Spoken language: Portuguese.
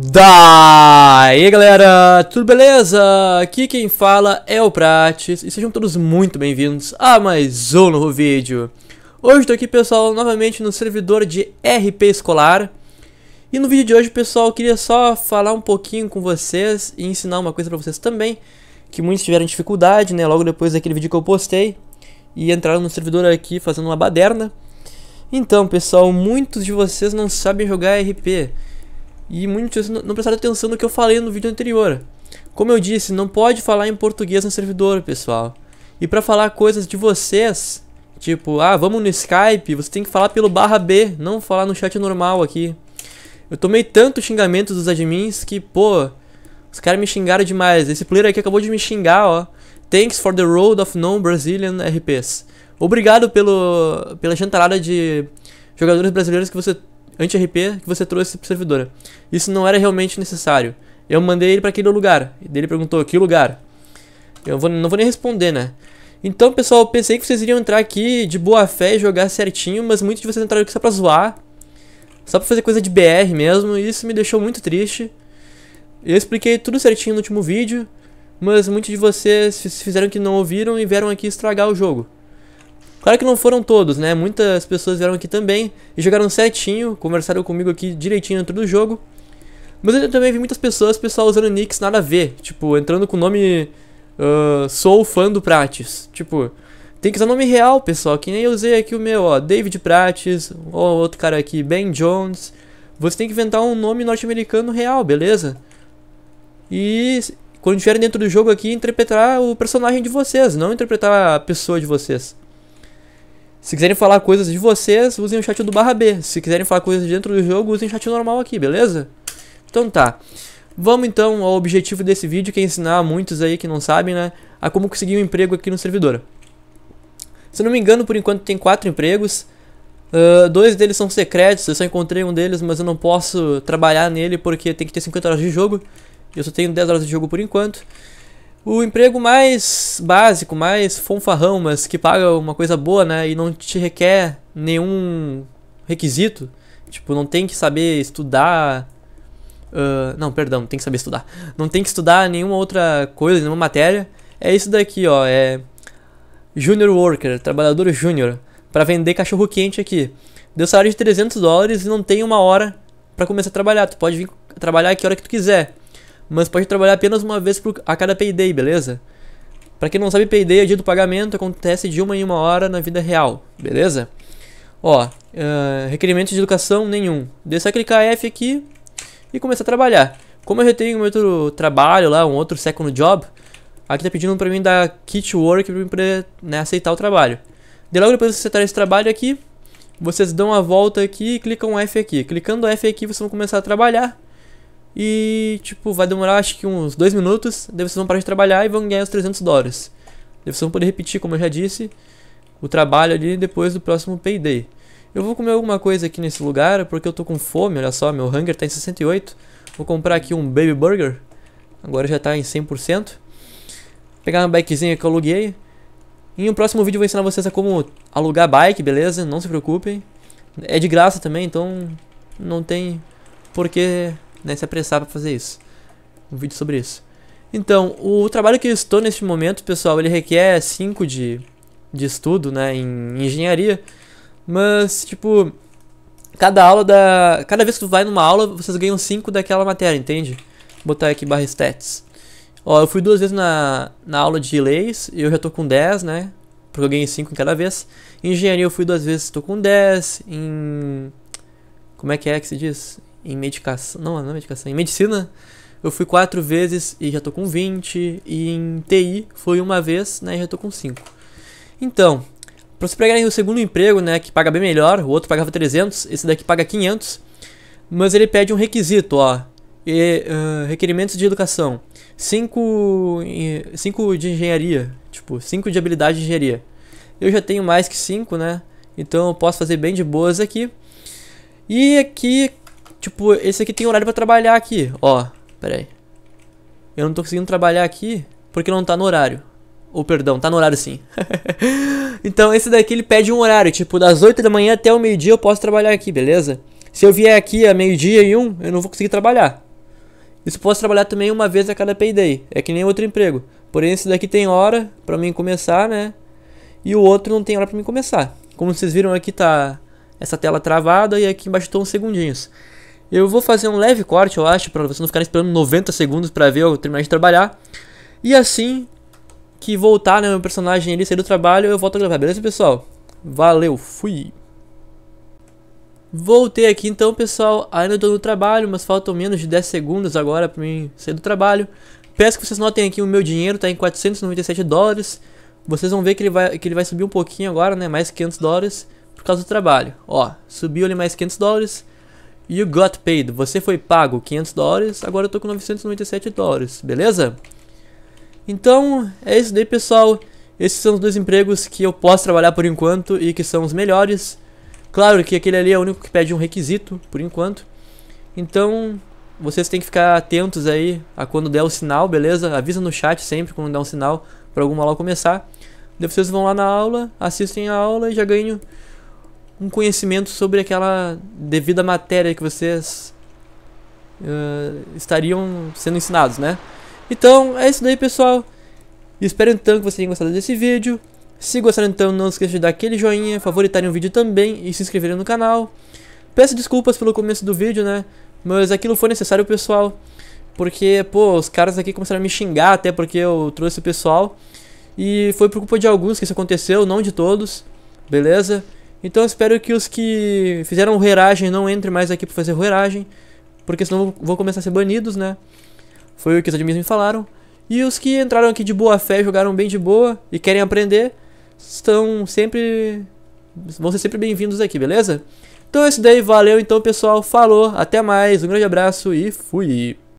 Daí galera, tudo beleza? Aqui quem fala é o Prates e sejam todos muito bem-vindos a mais um novo vídeo. Hoje estou aqui pessoal novamente no servidor de RP escolar e no vídeo de hoje pessoal queria só falar um pouquinho com vocês e ensinar uma coisa para vocês também que muitos tiveram dificuldade né, logo depois daquele vídeo que eu postei e entraram no servidor aqui fazendo uma baderna. Então pessoal, muitos de vocês não sabem jogar RP e muitos não prestaram atenção no que eu falei no vídeo anterior. Como eu disse, não pode falar em português no servidor, pessoal. E para falar coisas de vocês, tipo, ah, vamos no Skype, você tem que falar pelo barra B, não falar no chat normal aqui. Eu tomei tanto xingamento dos admins que, pô, os caras me xingaram demais. Esse player aqui acabou de me xingar, ó. Thanks for the road of non-Brazilian RPs. Obrigado pelo, pela chantarada de jogadores brasileiros que você anti-RP que você trouxe pro servidor. Isso não era realmente necessário. Eu mandei ele para aquele lugar. E ele perguntou, que lugar? Eu vou, não vou nem responder, né? Então, pessoal, pensei que vocês iriam entrar aqui de boa fé e jogar certinho, mas muitos de vocês entraram aqui só pra zoar. Só pra fazer coisa de BR mesmo, e isso me deixou muito triste. Eu expliquei tudo certinho no último vídeo, mas muitos de vocês fizeram que não ouviram e vieram aqui estragar o jogo. Claro que não foram todos, né? Muitas pessoas vieram aqui também e jogaram certinho, conversaram comigo aqui direitinho dentro do jogo. Mas eu também vi muitas pessoas, pessoal, usando nicks nada a ver. Tipo, entrando com o nome... Uh, sou fã do Prates. Tipo, tem que usar nome real, pessoal. Que nem eu usei aqui o meu, ó. David Prates. Ou outro cara aqui, Ben Jones. Você tem que inventar um nome norte-americano real, beleza? E quando estiverem dentro do jogo aqui, interpretar o personagem de vocês. Não interpretar a pessoa de vocês. Se quiserem falar coisas de vocês, usem o chat do barra B. Se quiserem falar coisas dentro do jogo, usem o chat normal aqui, beleza? Então tá. Vamos então ao objetivo desse vídeo, que é ensinar a muitos aí que não sabem, né? A como conseguir um emprego aqui no servidor. Se não me engano, por enquanto tem quatro empregos. Uh, dois deles são secretos, eu só encontrei um deles, mas eu não posso trabalhar nele porque tem que ter 50 horas de jogo. Eu só tenho 10 horas de jogo por enquanto o emprego mais básico, mais fanfarrão, mas que paga uma coisa boa, né? E não te requer nenhum requisito. Tipo, não tem que saber estudar. Uh, não, perdão, tem que saber estudar. Não tem que estudar nenhuma outra coisa, nenhuma matéria. É isso daqui, ó. É Junior Worker, trabalhador júnior, para vender cachorro quente aqui. Deu salário de 300 dólares e não tem uma hora para começar a trabalhar. Tu pode vir trabalhar a hora que tu quiser mas pode trabalhar apenas uma vez por, a cada payday, beleza? Para quem não sabe, payday é dia do pagamento, acontece de uma em uma hora na vida real, beleza? Ó, uh, requerimento de educação nenhum. Deixa eu clicar F aqui e começar a trabalhar. Como eu já tenho um outro trabalho lá, um outro second job, aqui tá pedindo pra mim dar kit work pra, pra né, aceitar o trabalho. De logo depois de aceitar tá esse trabalho aqui, vocês dão a volta aqui e clicam F aqui. Clicando F aqui, vocês vão começar a trabalhar. E, tipo, vai demorar acho que uns dois minutos. Daí vocês vão parar de trabalhar e vão ganhar os 300 dólares. Daí vocês vão poder repetir, como eu já disse, o trabalho ali depois do próximo payday. Eu vou comer alguma coisa aqui nesse lugar porque eu tô com fome, olha só, meu hunger tá em 68. Vou comprar aqui um baby burger. Agora já tá em 100%. Pegar uma bikezinha que eu aluguei. Em um próximo vídeo eu vou ensinar vocês a como alugar bike, beleza? Não se preocupem. É de graça também, então não tem por que né, se apressar para fazer isso. Um vídeo sobre isso. Então, o trabalho que eu estou neste momento, pessoal, ele requer 5 de, de estudo, né, em engenharia. Mas, tipo, cada aula da... Cada vez que tu vai numa aula, vocês ganham 5 daquela matéria, entende? Vou botar aqui barra stats. Ó, eu fui duas vezes na, na aula de leis, e eu já tô com 10, né? Porque eu ganhei 5 em cada vez. Em engenharia eu fui duas vezes, tô com 10. Em... Como é que é que se diz? em medicação. Não, não é medicação, em medicina eu fui quatro vezes e já tô com 20. E em TI foi uma vez, né? E já tô com 5. Então, pra você pegar o segundo emprego, né? Que paga bem melhor, o outro pagava 300, esse daqui paga 500. Mas ele pede um requisito, ó. E, uh, requerimentos de educação. 5 cinco, de engenharia. Tipo, 5 de habilidade de engenharia. Eu já tenho mais que 5, né? Então eu posso fazer bem de boas aqui. E aqui, Tipo, esse aqui tem horário pra trabalhar aqui. Ó, pera aí. Eu não tô conseguindo trabalhar aqui porque não tá no horário. Ou, oh, perdão, tá no horário sim. então, esse daqui ele pede um horário. Tipo, das 8 da manhã até o meio-dia eu posso trabalhar aqui, beleza? Se eu vier aqui a meio-dia e um, eu não vou conseguir trabalhar. Isso posso trabalhar também uma vez a cada payday. É que nem outro emprego. Porém, esse daqui tem hora pra mim começar, né? E o outro não tem hora pra mim começar. Como vocês viram aqui tá essa tela travada e aqui embaixo estão uns segundinhos. Eu vou fazer um leve corte, eu acho, para você não ficar esperando 90 segundos para ver eu terminar de trabalhar. E assim que voltar, né, meu personagem ali sair do trabalho, eu volto a gravar, beleza, pessoal? Valeu, fui! Voltei aqui então, pessoal. Ainda estou no trabalho, mas faltam menos de 10 segundos agora para mim sair do trabalho. Peço que vocês notem aqui o meu dinheiro, está em 497 dólares. Vocês vão ver que ele vai, que ele vai subir um pouquinho agora, né? Mais 500 dólares por causa do trabalho. Ó, subiu ali mais 500 dólares. You got paid. Você foi pago 500 dólares, agora eu tô com 997 dólares, beleza? Então, é isso daí, pessoal. Esses são os dois empregos que eu posso trabalhar por enquanto e que são os melhores. Claro que aquele ali é o único que pede um requisito, por enquanto. Então, vocês têm que ficar atentos aí a quando der o sinal, beleza? Avisa no chat sempre quando der um sinal para alguma aula começar. Depois vocês vão lá na aula, assistem a aula e já ganham um conhecimento sobre aquela devida matéria que vocês uh, estariam sendo ensinados, né? Então, é isso daí, pessoal. Espero então que vocês tenham gostado desse vídeo. Se gostaram, então, não esqueça de dar aquele joinha, favoritarem o vídeo também e se inscreverem no canal. Peço desculpas pelo começo do vídeo, né? Mas aquilo foi necessário, pessoal. Porque, pô, os caras aqui começaram a me xingar até porque eu trouxe o pessoal. E foi por culpa de alguns que isso aconteceu, não de todos. Beleza? Então eu espero que os que fizeram reiragem não entrem mais aqui pra fazer reiragem, porque senão vão começar a ser banidos, né? Foi o que os admins me falaram. E os que entraram aqui de boa fé, jogaram bem de boa e querem aprender, estão sempre. vão ser sempre bem-vindos aqui, beleza? Então é isso daí, valeu então pessoal, falou, até mais, um grande abraço e fui!